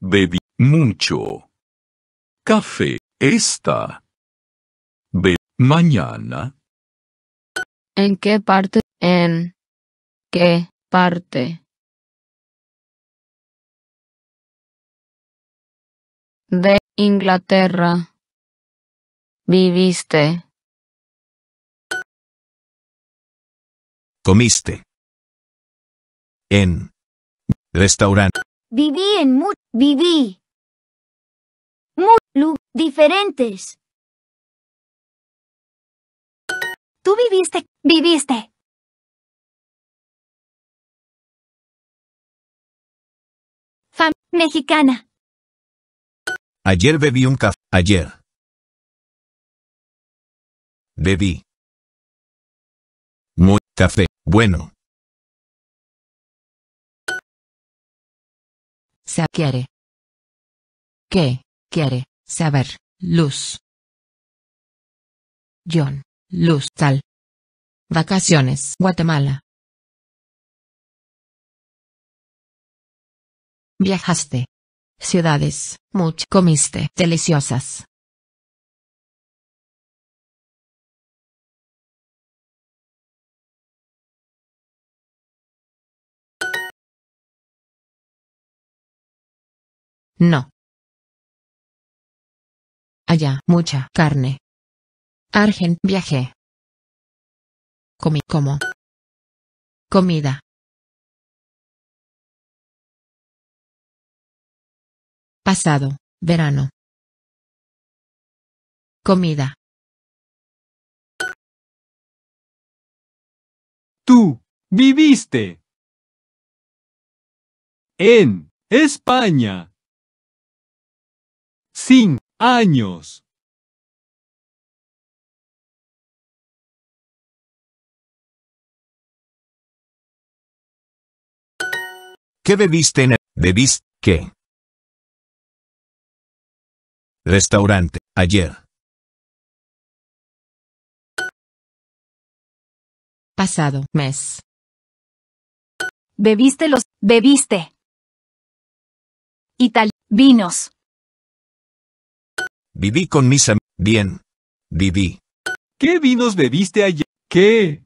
Bebí mucho. Café esta. Be mañana. ¿En qué parte? ¿En qué parte? De Inglaterra. Viviste. Comiste. En. Restaurante. Viví en mu viví. Mu diferentes. Tú viviste, viviste. Fam mexicana. Ayer bebí un café. Ayer. Bebí. Muy café. Bueno. Se quiere. ¿Qué? Quiere. Saber. Luz. John. Luz. Tal. Vacaciones. Guatemala. Viajaste. Ciudades. Much. Comiste. Deliciosas. No. Allá, mucha carne. Argen, Viajé. Comí, como. Comida. Pasado, verano. Comida. Tú, viviste. En España. Sin años. ¿Qué bebiste en el... ¿Bebiste qué? Restaurante, ayer. Pasado mes. Bebiste los... Bebiste. Ital... Vinos. Viví con mis Bien. Viví. ¿Qué vinos bebiste ayer? ¿Qué?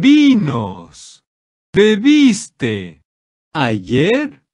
Vinos. ¿Bebiste? ¿Ayer?